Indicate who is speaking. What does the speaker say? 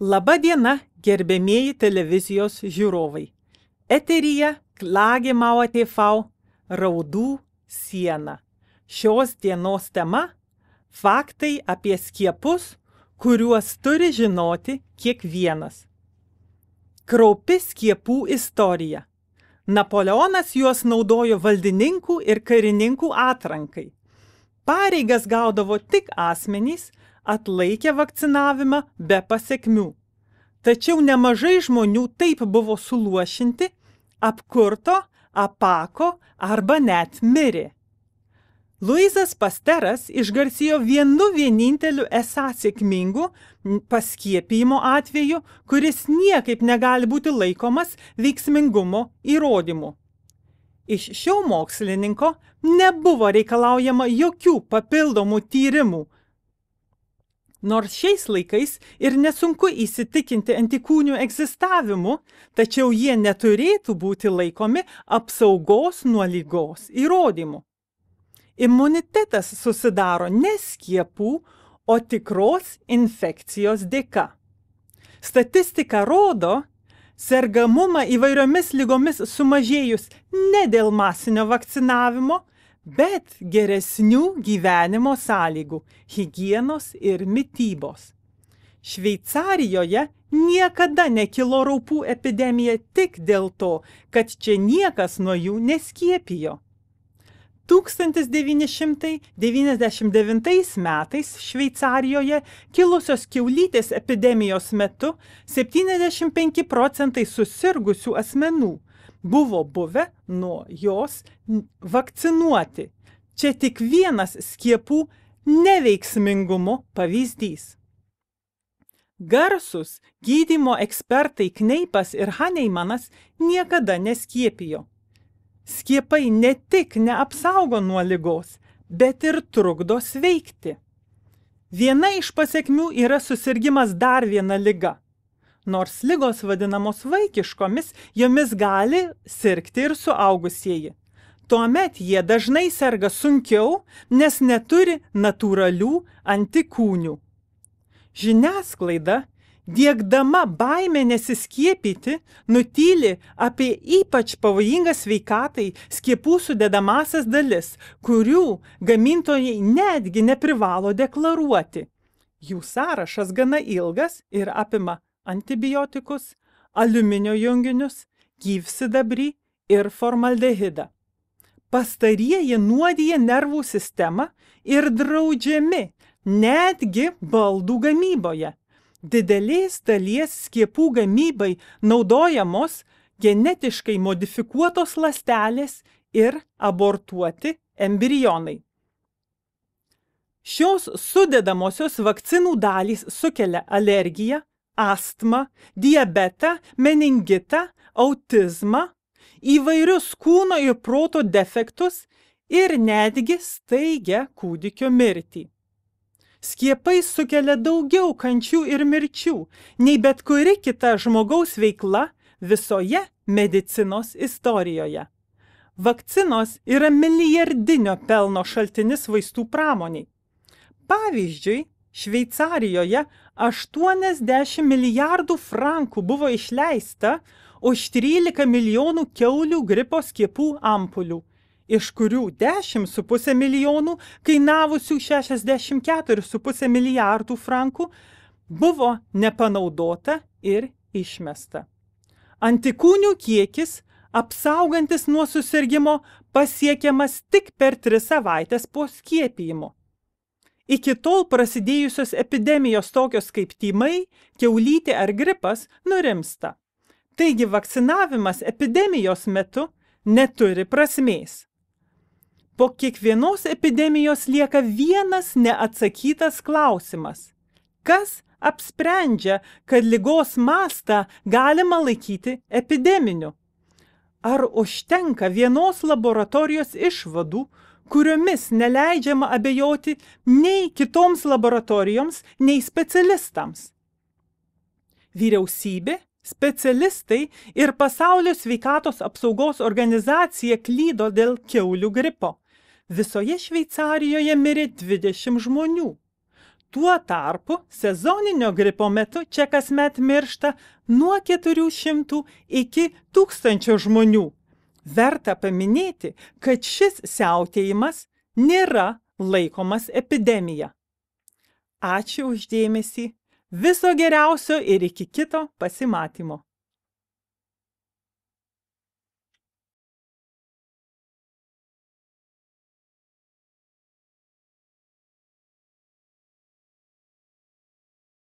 Speaker 1: Labadiena, gerbėmieji televizijos žiūrovai. Eterija Klagemauo TV Raudų siena. Šios dienos tema - faktai apie skiepus, kuriuos turi žinoti kiekvienas. Kraupi skiepų istorija. Napoleonas juos naudojo valdininkų ir karininkų atrankai. Pareigas gaudavo tik asmenys, atlaikė vakcinavimą be pasiekmių. Tačiau nemažai žmonių taip buvo suluošinti, apkurto, apako arba net mirė. Luizas Pasteras išgarsėjo vienu vieninteliu esą sėkmingu paskiepijimo atveju, kuris niekaip negali būti laikomas veiksmingumo įrodymu. Iš šio mokslininko nebuvo reikalaujama jokių papildomų tyrimų Nors šiais laikais ir nesunku įsitikinti antikūnių egzistavimu, tačiau jie neturėtų būti laikomi apsaugos nuo lygos įrodymu. Imunitetas susidaro ne skiepų, o tikros infekcijos dėka. Statistika rodo, sergamumą įvairiomis lygomis sumažėjus ne dėl masinio vakcinavimo, bet geresnių gyvenimo sąlygų - higienos ir mytybos. Šveicarijoje niekada nekilo raupų epidemija tik dėl to, kad čia niekas nuo jų neskiepijo. 1999 metais Šveicarijoje kilusios kiaulytės epidemijos metu 75 procentai susirgusių asmenų buvo buvę nuo jos vakcinuoti. Čia tik vienas skiepų neveiksmingumo pavyzdys. Garsus gydymo ekspertai Kneipas ir Haneimanas niekada neskiepijo. Skiepai ne tik neapsaugo nuo lygos, bet ir trukdo sveikti. Viena iš pasiekmių yra susirgymas dar viena lyga Nors lygos vadinamos vaikiškomis, jomis gali sirgti ir suaugusieji. Tuomet jie dažnai serga sunkiau, nes neturi natūralių antikūnių. Žiniasklaida, dėkdama baimę nesiskiepyti, nutyli apie ypač pavojingas veikatai skiepų sudedamasias dalis, kurių gamintojai netgi neprivalo deklaruoti. Jų sąrašas gana ilgas ir apima antibiotikus, aliuminio junginius, gyvsidabrį ir formaldehidą. Pastarieji nuodija nervų sistemą ir draudžiami netgi baldų gamyboje. Didelės dalies skiepų gamybai naudojamos genetiškai modifikuotos ląstelės ir abortuoti embrionai. Šios sudedamosios vakcinų dalys sukelia alergiją, astmą, diabetą, meningitą, autizmą, įvairius kūno ir proto defektus ir netgi staigia kūdikio mirtį. Skiepai sukelia daugiau kančių ir mirčių nei bet kuri kita žmogaus veikla visoje medicinos istorijoje. Vakcinos yra milijardinio pelno šaltinis vaistų pramoniai. Pavyzdžiui, šveicarijoje aštuoniasdešimt milijardų frankų buvo išleista už trylika milijonų kiaulių gripo skiepų ampulių iš kurių 10,5 milijonų kainavusių 64,5 milijardų frankų buvo nepanaudota ir išmesta. Antikūnių kiekis, apsaugantis nuo susirgymo, pasiekiamas tik per 3 savaitės po skiepijimo iki tol prasidėjusios epidemijos tokios kaip tymai, keulytė ar gripas nurimsta. Taigi vakcinavimas epidemijos metu neturi prasmės. Po kiekvienos epidemijos lieka vienas neatsakytas klausimas. Kas apsprendžia, kad lygos mastą galima laikyti epideminiu? Ar užtenka vienos laboratorijos išvadų, kuriomis neleidžiama abejoti nei kitoms laboratorijoms, nei specialistams? Vyriausybė, specialistai ir pasaulio sveikatos apsaugos organizacija klydo dėl keulių gripo. Visoje Šveicarijoje mirė 20 žmonių tuo tarpu sezoninio gripo metu čia kasmet miršta nuo 400 iki 1000 žmonių. Verta paminėti, kad šis siautėjimas nėra laikomas epidemija. Ačiū uždėmesį, viso geriausio ir iki kito pasimatymo.